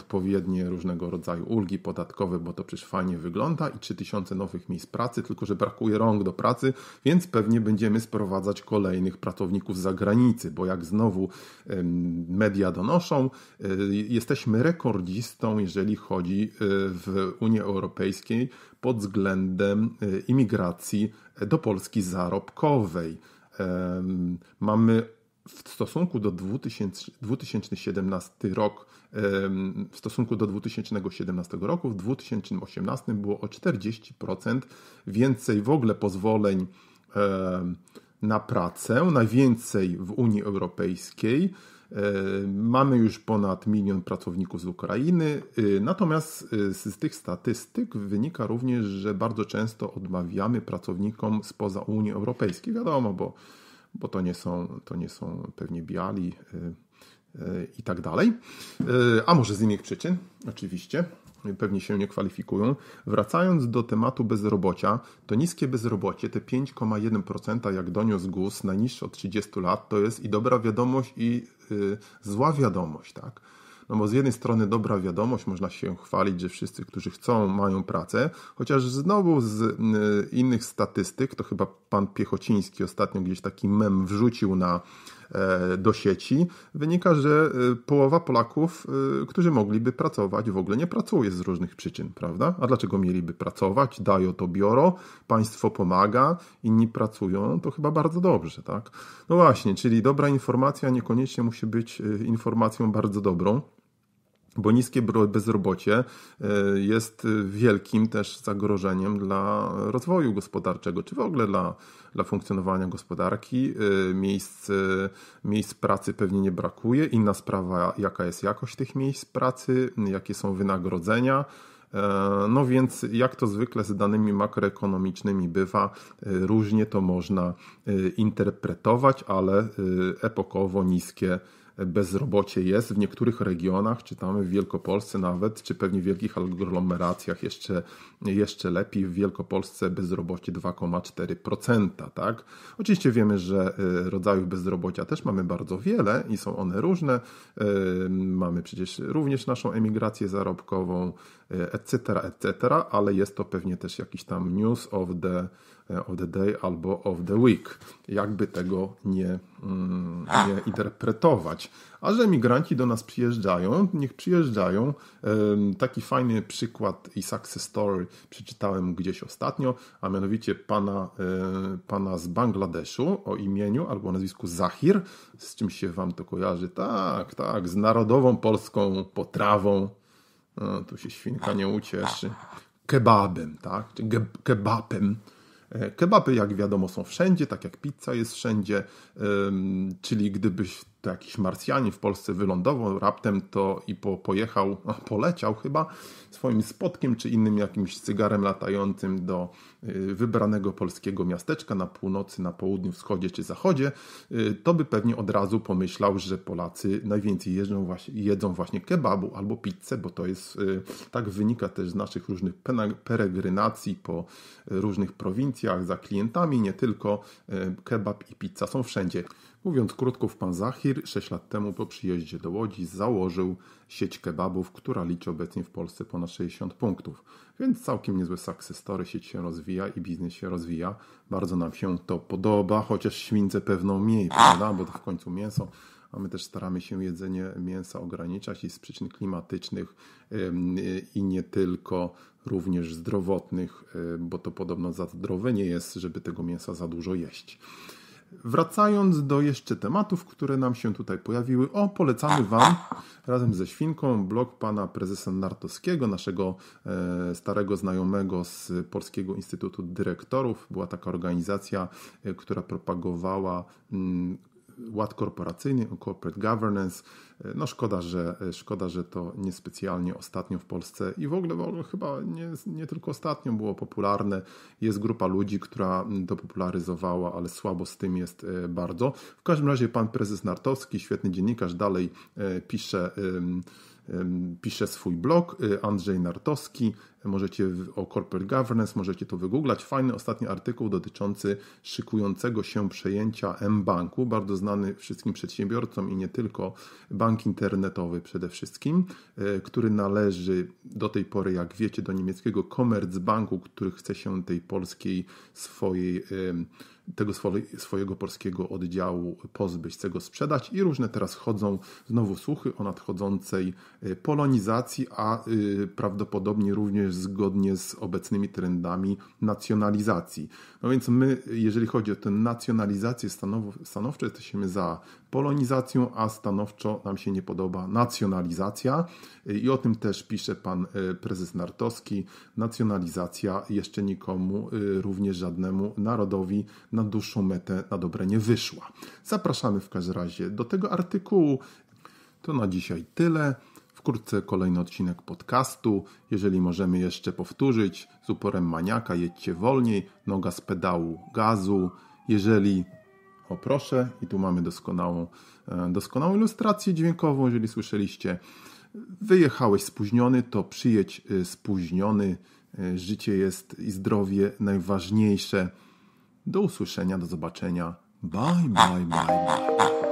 odpowiednie różnego rodzaju ulgi podatkowe, bo to przecież fajnie wygląda i 3000 nowych miejsc pracy, tylko że brakuje rąk do pracy, więc pewnie będziemy sprowadzać kolejnych pracowników z zagranicy, bo jak znowu media donoszą, e, jesteśmy rekordzistą, jeżeli chodzi e, w Unii Europejskiej pod względem e, imigracji do Polski zarobkowej. Mamy w stosunku do 2000, 2017 rok, w stosunku do 2017 roku, w 2018 było o 40% więcej w ogóle pozwoleń na pracę, najwięcej w Unii Europejskiej. Mamy już ponad milion pracowników z Ukrainy, y, natomiast y, z tych statystyk wynika również, że bardzo często odmawiamy pracownikom spoza Unii Europejskiej. Wiadomo, bo bo to nie są, to nie są pewnie biali y, y, i tak dalej. Y, a może z innych przyczyn, oczywiście, pewnie się nie kwalifikują. Wracając do tematu bezrobocia, to niskie bezrobocie, te 5,1%, jak doniósł GUS, najniższe od 30 lat, to jest i dobra wiadomość, i zła wiadomość, tak? No bo z jednej strony dobra wiadomość, można się chwalić, że wszyscy, którzy chcą, mają pracę, chociaż znowu z y, innych statystyk, to chyba pan Piechociński ostatnio gdzieś taki mem wrzucił na e, do sieci, wynika, że y, połowa Polaków, y, którzy mogliby pracować, w ogóle nie pracuje z różnych przyczyn, prawda? A dlaczego mieliby pracować? Dają to bioro, państwo pomaga, inni pracują, to chyba bardzo dobrze, tak? No właśnie, czyli dobra informacja niekoniecznie musi być informacją bardzo dobrą bo niskie bezrobocie e, jest wielkim też zagrożeniem dla rozwoju gospodarczego, czy w ogóle dla, dla funkcjonowania gospodarki. E, miejsc, e, miejsc pracy pewnie nie brakuje. Inna sprawa, jaka jest jakość tych miejsc pracy, jakie są wynagrodzenia. No więc, jak to zwykle z danymi makroekonomicznymi bywa, różnie to można interpretować, ale epokowo niskie bezrobocie jest w niektórych regionach, czy tam w Wielkopolsce nawet, czy pewnie w wielkich aglomeracjach jeszcze, jeszcze lepiej. W Wielkopolsce bezrobocie 2,4%. Tak? Oczywiście wiemy, że e, rodzajów bezrobocia też mamy bardzo wiele i są one różne. E, mamy przecież również naszą emigrację zarobkową, etc., etc., ale jest to pewnie też jakiś tam news of the e, of the day albo of the week. Jakby tego nie, mm, nie interpretować. A że migranci do nas przyjeżdżają, niech przyjeżdżają. Taki fajny przykład i success story przeczytałem gdzieś ostatnio, a mianowicie pana, e, pana z Bangladeszu o imieniu albo nazwisku Zahir. Z czym się wam to kojarzy? Tak, tak, z narodową polską potrawą. No, tu się świnka nie ucieszy. Kebabem, tak? kebabem. E, kebaby, jak wiadomo, są wszędzie, tak jak pizza jest wszędzie. Czyli gdybyś to jakiś Marsjanin w Polsce wylądował raptem to i po, pojechał, a no, poleciał chyba swoim spotkiem czy innym jakimś cygarem latającym do y, wybranego polskiego miasteczka na północy, na południu, wschodzie czy zachodzie, y, to by pewnie od razu pomyślał, że Polacy najwięcej jedzą właśnie, jedzą właśnie kebabu albo pizzę, bo to jest, y, tak wynika też z naszych różnych peregrinacji po różnych prowincjach za klientami, nie tylko kebab i pizza są wszędzie. Mówiąc krótko w Panzachie, Sir 6 lat temu po przyjeździe do Łodzi założył sieć kebabów, która liczy obecnie w Polsce ponad 60 punktów. Więc całkiem niezłe success story, sieć się rozwija i biznes się rozwija. Bardzo nam się to podoba, chociaż śwince pewną mniej, prawda? Bo to w końcu mięso a my też staramy się jedzenie mięsa ograniczać i z przyczyn klimatycznych i nie tylko, również zdrowotnych, bo to podobno za zdrowe nie jest, żeby tego mięsa za dużo jeść. Wracając do jeszcze tematów, które nam się tutaj pojawiły, o, polecamy Wam razem ze Świnką blog pana prezesa Nartowskiego, naszego e, starego znajomego z Polskiego Instytutu Dyrektorów. Była taka organizacja, e, która propagowała m, mm, ład korporacyjny, o corporate governance. E, no szkoda, że, e, szkoda, że to niespecjalnie ostatnio w Polsce i w ogóle, w ogóle chyba nie, nie tylko ostatnio było popularne. Jest grupa ludzi, która to popularyzowała, ale słabo z tym jest e, bardzo. W każdym razie pan prezes Nartowski, świetny dziennikarz, dalej pisze pisze swój blog Andrzej Nartowski możecie o corporate governance, możecie to wygooglać. Fajny ostatni artykuł dotyczący szykującego się przejęcia M-Banku, bardzo znany wszystkim przedsiębiorcom i nie tylko, bank internetowy przede wszystkim, e, który należy do tej pory, jak wiecie, do niemieckiego Commerzbanku, który chce się tej polskiej swojej e, tego swojego polskiego oddziału pozbyć, chce go sprzedać i różne teraz chodzą znowu słuchy o nadchodzącej e, polonizacji, a prawdopodobnie również zgodnie z obecnymi trendami nacjonalizacji. No więc my, jeżeli chodzi o tę nacjonalizację stanow stanowczo, jesteśmy za polonizacją, a stanowczo nam się nie podoba nacjonalizacja. I o tym też pisze pan e, prezes Nartowski. Nacjonalizacja jeszcze nikomu, e, również żadnemu narodowi na dłuższą metę na dobre nie wyszła. Zapraszamy w każdym razie do tego artykułu. To na dzisiaj tyle. Wkrótce kolejny odcinek podcastu. Jeżeli możemy jeszcze powtórzyć, z uporem maniaka jedźcie wolniej, noga z pedału gazu. Jeżeli, o proszę, i tu mamy doskonałą, e, doskonałą ilustrację dźwiękową, jeżeli słyszeliście, wyjechałeś spóźniony, to przyjedź e, spóźniony. E, życie jest i zdrowie najważniejsze. Do usłyszenia, do zobaczenia. Bye, bye, bye, bye.